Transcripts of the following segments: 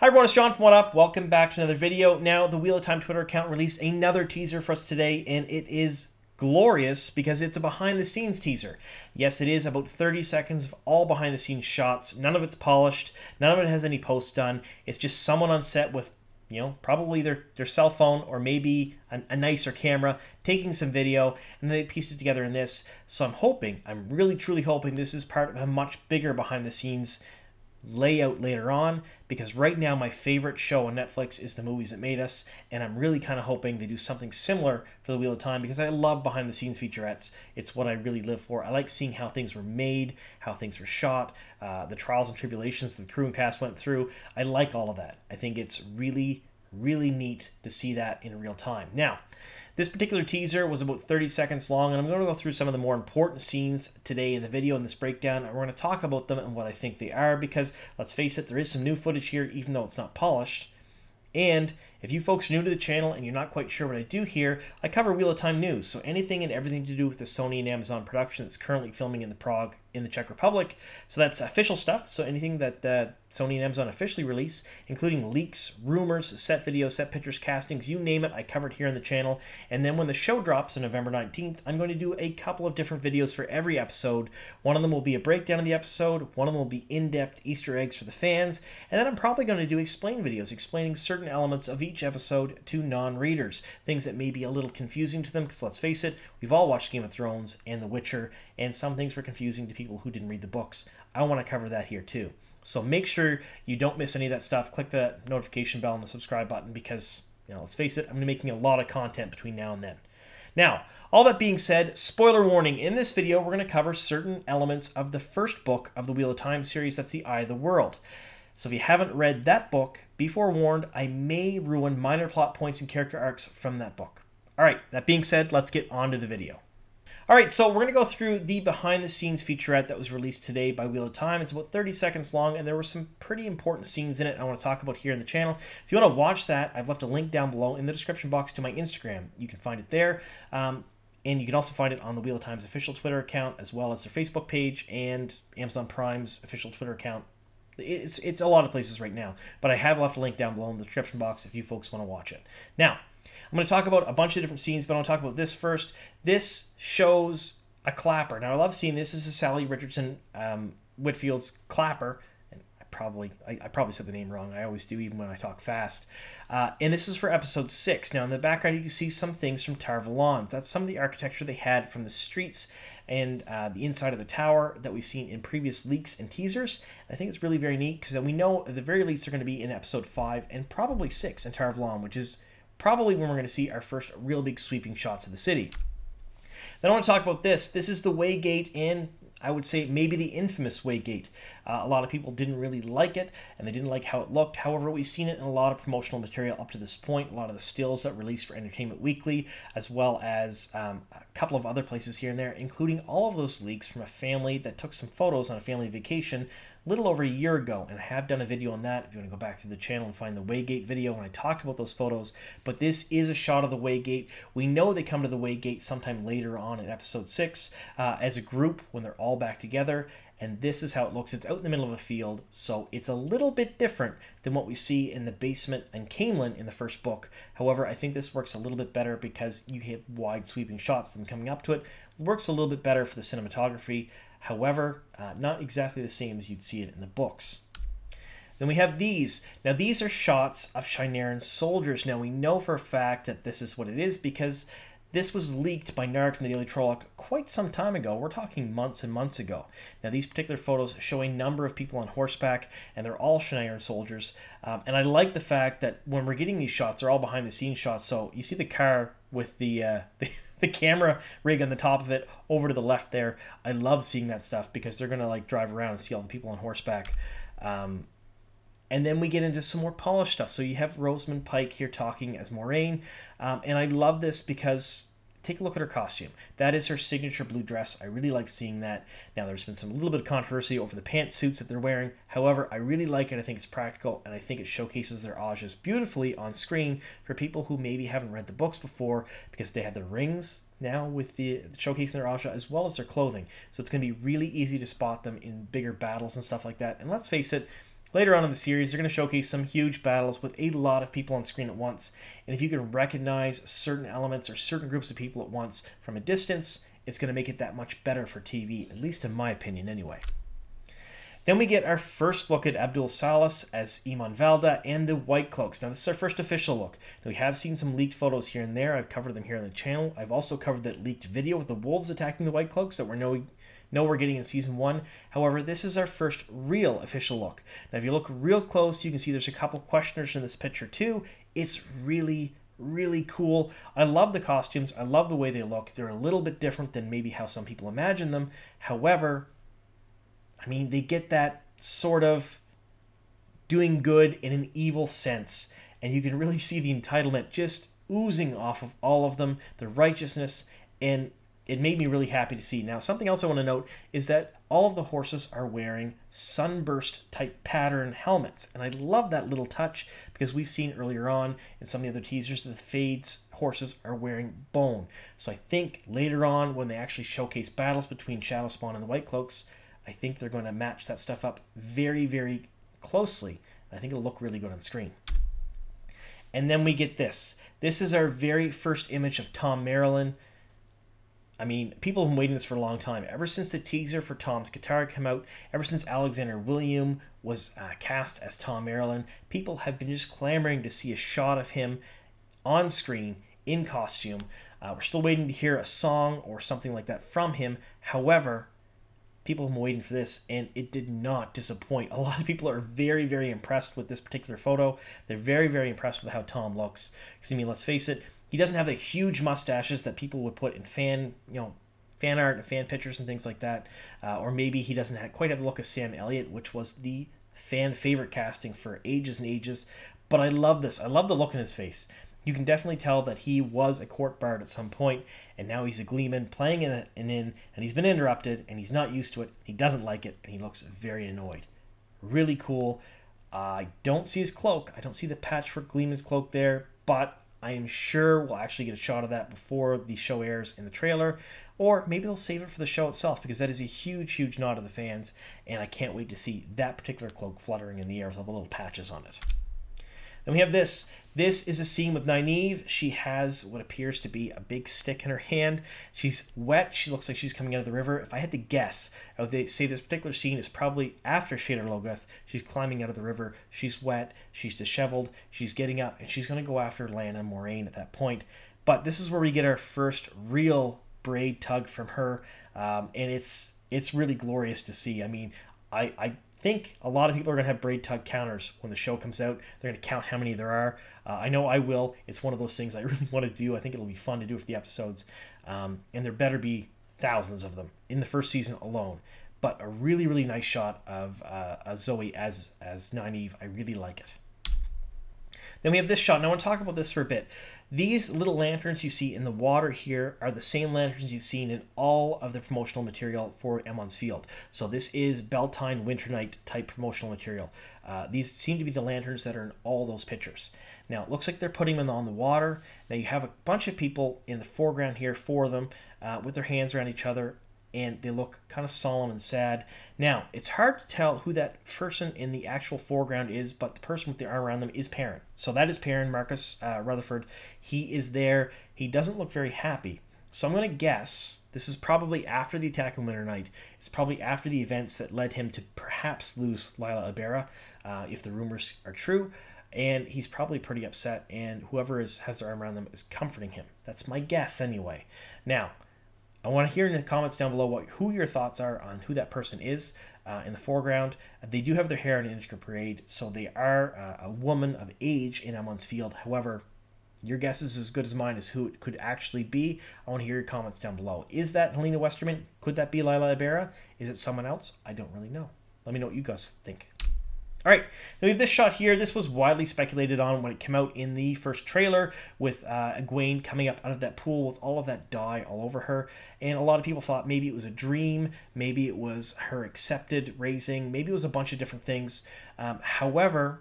Hi everyone, it's John from What Up. Welcome back to another video. Now, the Wheel of Time Twitter account released another teaser for us today, and it is glorious because it's a behind the scenes teaser. Yes, it is about 30 seconds of all behind the scenes shots. None of it's polished, none of it has any posts done. It's just someone on set with you know, probably their, their cell phone or maybe a, a nicer camera, taking some video, and they pieced it together in this. So I'm hoping, I'm really truly hoping this is part of a much bigger behind the scenes layout later on because right now my favorite show on Netflix is The Movies That Made Us, and I'm really kind of hoping they do something similar for The Wheel of Time because I love behind the scenes featurettes. It's what I really live for. I like seeing how things were made, how things were shot, uh, the trials and tribulations the crew and cast went through. I like all of that. I think it's really, really neat to see that in real time. Now, this particular teaser was about 30 seconds long, and I'm going to go through some of the more important scenes today in the video in this breakdown, and we're going to talk about them and what I think they are, because let's face it, there is some new footage here, even though it's not polished. And if you folks are new to the channel and you're not quite sure what I do here, I cover Wheel of Time news, so anything and everything to do with the Sony and Amazon production that's currently filming in the Prague in the Czech Republic. So that's official stuff. So anything that uh, Sony and Amazon officially release, including leaks, rumors, set videos, set pictures, castings, you name it, I covered here on the channel. And then when the show drops on November 19th, I'm going to do a couple of different videos for every episode. One of them will be a breakdown of the episode, one of them will be in depth Easter eggs for the fans, and then I'm probably going to do explain videos explaining certain elements of each each episode to non readers. Things that may be a little confusing to them, because let's face it, we've all watched Game of Thrones and The Witcher, and some things were confusing to people who didn't read the books. I want to cover that here too. So make sure you don't miss any of that stuff. Click the notification bell and the subscribe button because, you know, let's face it, I'm going to be making a lot of content between now and then. Now, all that being said, spoiler warning. In this video, we're going to cover certain elements of the first book of the Wheel of Time series, that's The Eye of the World. So if you haven't read that book, be forewarned, I may ruin minor plot points and character arcs from that book. All right, that being said, let's get on to the video. All right, so we're going to go through the behind the scenes featurette that was released today by Wheel of Time. It's about 30 seconds long, and there were some pretty important scenes in it I want to talk about here in the channel. If you want to watch that, I've left a link down below in the description box to my Instagram. You can find it there. Um, and you can also find it on the Wheel of Time's official Twitter account, as well as their Facebook page and Amazon Prime's official Twitter account, it's it's a lot of places right now, but I have left a link down below in the description box if you folks want to watch it. Now, I'm going to talk about a bunch of different scenes, but I'll talk about this first. This shows a clapper. Now, I love seeing this. This is Sally Richardson um, Whitfield's clapper probably I, I, probably said the name wrong. I always do, even when I talk fast. Uh, and this is for episode six. Now in the background, you can see some things from Tower of That's some of the architecture they had from the streets and uh, the inside of the tower that we've seen in previous leaks and teasers. I think it's really very neat because we know at the very least they're going to be in episode five and probably six in Tower of Valon, which is probably when we're going to see our first real big sweeping shots of the city. Then I want to talk about this. This is the Waygate in. I would say maybe the infamous Waygate. Uh, a lot of people didn't really like it, and they didn't like how it looked. However, we've seen it in a lot of promotional material up to this point, a lot of the stills that released for Entertainment Weekly, as well as um, a couple of other places here and there, including all of those leaks from a family that took some photos on a family vacation little over a year ago, and I have done a video on that. If you want to go back to the channel and find the Waygate video when I talked about those photos, but this is a shot of the Waygate. We know they come to the Waygate sometime later on in episode six uh, as a group when they're all back together, and this is how it looks. It's out in the middle of a field, so it's a little bit different than what we see in the basement and Camelin in the first book. However, I think this works a little bit better because you have wide sweeping shots than them coming up to it. It works a little bit better for the cinematography. However, uh, not exactly the same as you'd see it in the books. Then we have these. Now these are shots of Shineran soldiers. Now we know for a fact that this is what it is because this was leaked by Narak from the Daily Trolloc quite some time ago. We're talking months and months ago. Now, these particular photos show a number of people on horseback, and they're all Shineron soldiers. Um, and I like the fact that when we're getting these shots, they're all behind the scenes shots. So you see the car with the, uh, the the camera rig on the top of it over to the left there. I love seeing that stuff because they're gonna like drive around and see all the people on horseback. Um, and then we get into some more polished stuff. So you have Roseman Pike here talking as Moraine, um, and I love this because take a look at her costume. That is her signature blue dress. I really like seeing that. Now, there's been some little bit of controversy over the pantsuits that they're wearing. However, I really like it. I think it's practical, and I think it showcases their ajas beautifully on screen for people who maybe haven't read the books before because they had their rings now with the showcasing their aja as well as their clothing. So it's going to be really easy to spot them in bigger battles and stuff like that. And let's face it, Later on in the series, they're going to showcase some huge battles with a lot of people on screen at once, and if you can recognize certain elements or certain groups of people at once from a distance, it's going to make it that much better for TV, at least in my opinion anyway. Then we get our first look at Abdul Salas as Iman Valda and the White Cloaks. Now, this is our first official look. Now, we have seen some leaked photos here and there. I've covered them here on the channel. I've also covered that leaked video of the wolves attacking the White Cloaks that we're knowing know we're getting in season one. However, this is our first real official look. Now, if you look real close, you can see there's a couple questioners in this picture too. It's really really cool. I love the costumes. I love the way they look. They're a little bit different than maybe how some people imagine them. However, I mean, they get that sort of doing good in an evil sense. And you can really see the entitlement just oozing off of all of them, the righteousness, and it made me really happy to see. Now, something else I want to note is that all of the horses are wearing sunburst type pattern helmets. And I love that little touch because we've seen earlier on in some of the other teasers that the Fades horses are wearing bone. So I think later on when they actually showcase battles between Shadow Spawn and the White Cloaks, I think they're going to match that stuff up very, very closely. I think it'll look really good on screen. And then we get this. This is our very first image of Tom Marilyn. I mean, people have been waiting this for a long time. Ever since the teaser for Tom's guitar came out, ever since Alexander William was uh, cast as Tom Marilyn, people have been just clamoring to see a shot of him on screen in costume. Uh, we're still waiting to hear a song or something like that from him. However, people have been waiting for this, and it did not disappoint. A lot of people are very, very impressed with this particular photo. They're very, very impressed with how Tom looks. Because I mean, let's face it, he doesn't have the huge mustaches that people would put in fan, you know, fan art and fan pictures and things like that. Uh, or maybe he doesn't have, quite have the look of Sam Elliott, which was the fan favorite casting for ages and ages. But I love this. I love the look in his face. You can definitely tell that he was a court bard at some point, and now he's a gleeman playing in an inn, and he's been interrupted, and he's not used to it, he doesn't like it, and he looks very annoyed. Really cool. Uh, I don't see his cloak. I don't see the patchwork gleeman's cloak there, but I am sure we'll actually get a shot of that before the show airs in the trailer, or maybe they'll save it for the show itself because that is a huge, huge nod to the fans, and I can't wait to see that particular cloak fluttering in the air with all the little patches on it. Then we have this. This is a scene with Nynaeve. She has what appears to be a big stick in her hand. She's wet. She looks like she's coming out of the river. If I had to guess, I would say this particular scene is probably after Shader Logoth. She's climbing out of the river. She's wet. She's disheveled. She's getting up, and she's going to go after Lana Moraine at that point. But this is where we get our first real braid tug from her, um, and it's it's really glorious to see. I mean, I, I think a lot of people are going to have braid tug counters when the show comes out. They're going to count how many there are. Uh, I know I will. It's one of those things I really want to do. I think it'll be fun to do for the episodes. Um, and there better be thousands of them in the first season alone. But a really, really nice shot of uh, Zoe as as Nynaeve. I really like it. Then we have this shot, and I want to talk about this for a bit. These little lanterns you see in the water here are the same lanterns you've seen in all of the promotional material for Emmons Field. So this is Beltine Winter Night type promotional material. Uh, these seem to be the lanterns that are in all those pictures. Now it looks like they're putting them on the water. Now you have a bunch of people in the foreground here, four of them, uh, with their hands around each other and they look kind of solemn and sad. Now, it's hard to tell who that person in the actual foreground is, but the person with the arm around them is Perrin. So that is Perrin, Marcus uh, Rutherford. He is there. He doesn't look very happy. So I'm going to guess this is probably after the attack on Winter Night. It's probably after the events that led him to perhaps lose Lila Ibera, uh, if the rumors are true. And he's probably pretty upset, and whoever is, has their arm around them is comforting him. That's my guess, anyway. Now, I want to hear in the comments down below what who your thoughts are on who that person is uh, in the foreground. They do have their hair in an intricate parade, so they are uh, a woman of age in Amon's field. However, your guess is as good as mine as who it could actually be. I want to hear your comments down below. Is that Helena Westerman? Could that be Lila Ibera? Is it someone else? I don't really know. Let me know what you guys think. All right, now we have this shot here. This was widely speculated on when it came out in the first trailer with uh, Egwene coming up out of that pool with all of that dye all over her. And a lot of people thought maybe it was a dream, maybe it was her accepted raising, maybe it was a bunch of different things. Um, however,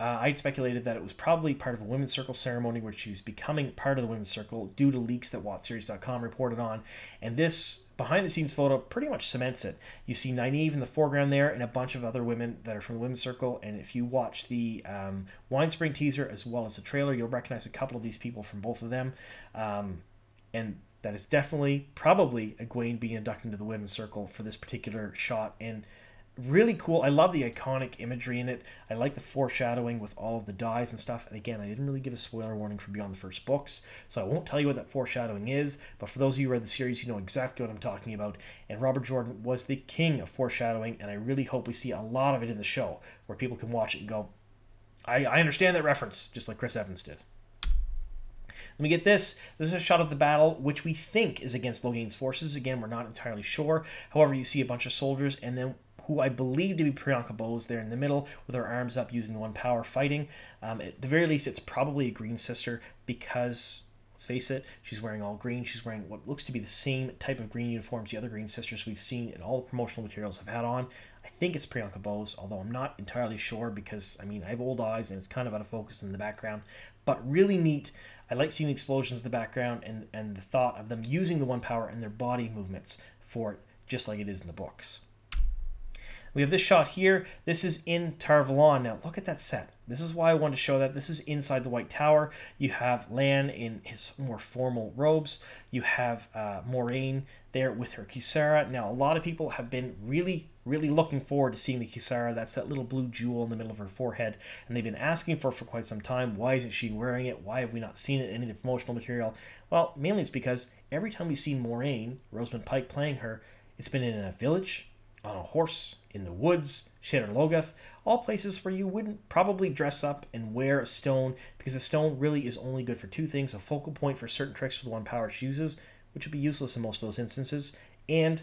uh, I'd speculated that it was probably part of a women's circle ceremony where she was becoming part of the women's circle due to leaks that WattSeries.com reported on. And this behind the scenes photo pretty much cements it. You see Nynaeve in the foreground there and a bunch of other women that are from the women's circle. And if you watch the um, Wine Spring teaser as well as the trailer, you'll recognize a couple of these people from both of them. Um, and that is definitely, probably, a Egwene being inducted into the women's circle for this particular shot. And really cool. I love the iconic imagery in it. I like the foreshadowing with all of the dies and stuff. And again, I didn't really give a spoiler warning for Beyond the First Books, so I won't tell you what that foreshadowing is. But for those of you who read the series, you know exactly what I'm talking about. And Robert Jordan was the king of foreshadowing, and I really hope we see a lot of it in the show where people can watch it and go, I, I understand that reference, just like Chris Evans did. Let me get this. This is a shot of the battle, which we think is against Logan's forces. Again, we're not entirely sure. However, you see a bunch of soldiers, and then who I believe to be Priyanka Bose there in the middle with her arms up using the one power fighting. Um, at the very least, it's probably a green sister because let's face it, she's wearing all green. She's wearing what looks to be the same type of green uniforms the other Green Sisters we've seen in all the promotional materials have had on. I think it's Priyanka Bose, although I'm not entirely sure because, I mean, I have old eyes and it's kind of out of focus in the background. But really neat. I like seeing the explosions in the background and, and the thought of them using the One Power and their body movements for it, just like it is in the books. We have this shot here. This is in Tarvalon. Now, look at that set. This is why I wanted to show that. This is inside the White Tower. You have Lan in his more formal robes. You have uh, Moraine there with her Kisara. Now, a lot of people have been really, really looking forward to seeing the Kisara. That's that little blue jewel in the middle of her forehead. And they've been asking for for quite some time. Why isn't she wearing it? Why have we not seen it in any of the promotional material? Well, mainly it's because every time we've seen Moraine, Rosamund Pike playing her, it's been in a village, on a horse, in the woods, logoth all places where you wouldn't probably dress up and wear a stone because a stone really is only good for two things, a focal point for certain tricks with one power she uses, which would be useless in most of those instances, and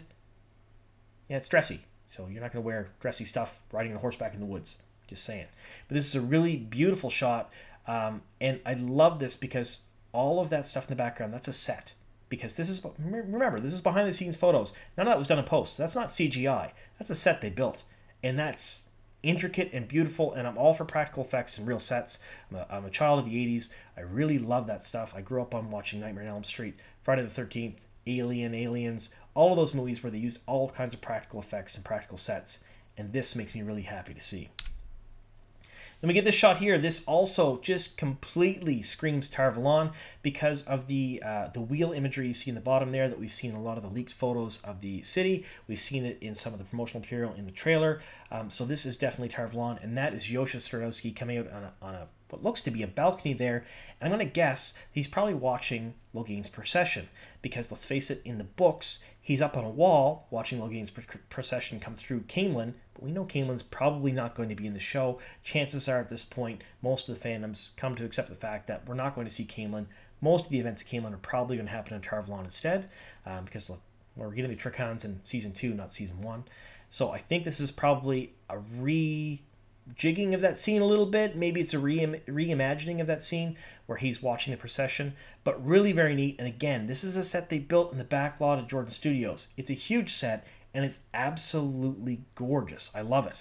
yeah, it's dressy. So you're not going to wear dressy stuff riding a horseback in the woods. Just saying. But this is a really beautiful shot, um, and I love this because all of that stuff in the background, that's a set because this is remember this is behind the scenes photos. None of that was done in post. So that's not CGI. That's a set they built, and that's intricate and beautiful. And I'm all for practical effects and real sets. I'm a, I'm a child of the '80s. I really love that stuff. I grew up on watching Nightmare on Elm Street, Friday the 13th, Alien, Aliens, all of those movies where they used all kinds of practical effects and practical sets. And this makes me really happy to see. Then we get this shot here. This also just completely screams Tarvalon because of the uh, the wheel imagery you see in the bottom there that we've seen a lot of the leaked photos of the city. We've seen it in some of the promotional material in the trailer. Um, so this is definitely Tarvalon, and that is Yosha Stradowski coming out on a, on a what looks to be a balcony there, and I'm going to guess he's probably watching Loghain's procession, because let's face it, in the books, he's up on a wall watching Loghain's procession come through Camelin but we know Kingland's probably not going to be in the show. Chances are at this point, most of the fandoms come to accept the fact that we're not going to see Kingland. Most of the events of Kingland are probably going to happen in Tarvalon instead, um, because we're getting the Tricons in season two, not season one. So I think this is probably a re jigging of that scene a little bit. Maybe it's a re- reimagining of that scene where he's watching the procession, but really very neat. And again, this is a set they built in the back lot of Jordan Studios. It's a huge set and it's absolutely gorgeous. I love it.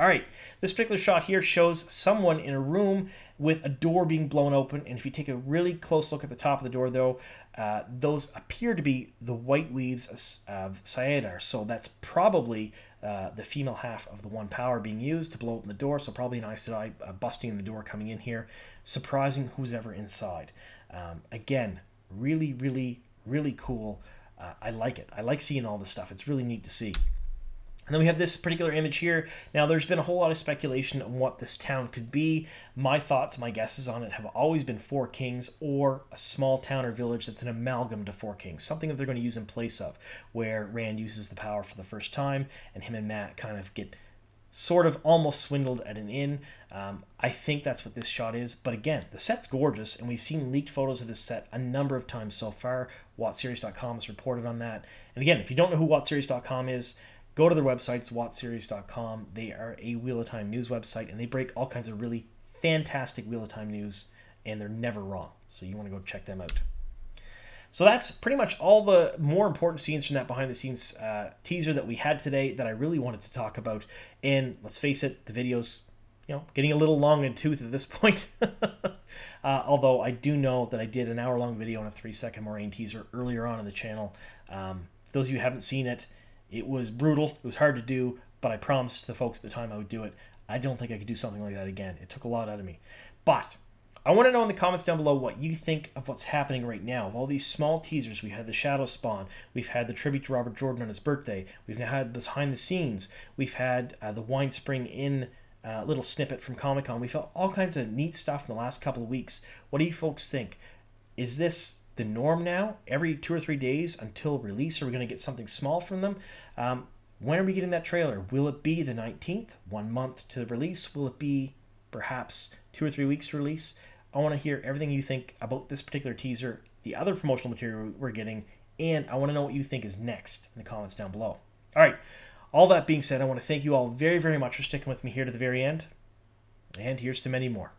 All right, this particular shot here shows someone in a room with a door being blown open. And if you take a really close look at the top of the door, though, uh, those appear to be the white leaves of Sayedar. So that's probably uh, the female half of the one power being used to blow open the door. So probably an Aes Sedai uh, busting the door coming in here, surprising who's ever inside. Um, again, really, really, really cool. Uh, I like it. I like seeing all this stuff. It's really neat to see. And then we have this particular image here. Now, there's been a whole lot of speculation on what this town could be. My thoughts, my guesses on it have always been Four Kings or a small town or village that's an amalgam to Four Kings, something that they're going to use in place of, where Rand uses the power for the first time and him and Matt kind of get – sort of almost swindled at an inn. Um, I think that's what this shot is. But again, the set's gorgeous, and we've seen leaked photos of this set a number of times so far. WattSeries.com has reported on that. And again, if you don't know who WattSeries.com is, go to their website, it's WattSeries.com. They are a Wheel of Time news website, and they break all kinds of really fantastic Wheel of Time news, and they're never wrong. So you want to go check them out. So that's pretty much all the more important scenes from that behind the scenes uh, teaser that we had today that I really wanted to talk about. And let's face it, the video's you know getting a little long in tooth at this point. uh, although I do know that I did an hour long video on a three second Moraine teaser earlier on in the channel. Um, those of you haven't seen it, it was brutal. It was hard to do, but I promised the folks at the time I would do it. I don't think I could do something like that again. It took a lot out of me. But I want to know in the comments down below what you think of what's happening right now. Of all these small teasers, we had the Shadow Spawn, we've had the tribute to Robert Jordan on his birthday, we've now had behind the scenes, we've had uh, the Wine Spring in uh, little snippet from Comic Con. We've had all kinds of neat stuff in the last couple of weeks. What do you folks think? Is this the norm now? Every two or three days until release, are we going to get something small from them? Um, when are we getting that trailer? Will it be the 19th, one month to the release? Will it be perhaps two or three weeks to release? I want to hear everything you think about this particular teaser, the other promotional material we're getting, and I want to know what you think is next in the comments down below. All right. All that being said, I want to thank you all very, very much for sticking with me here to the very end. And here's to many more.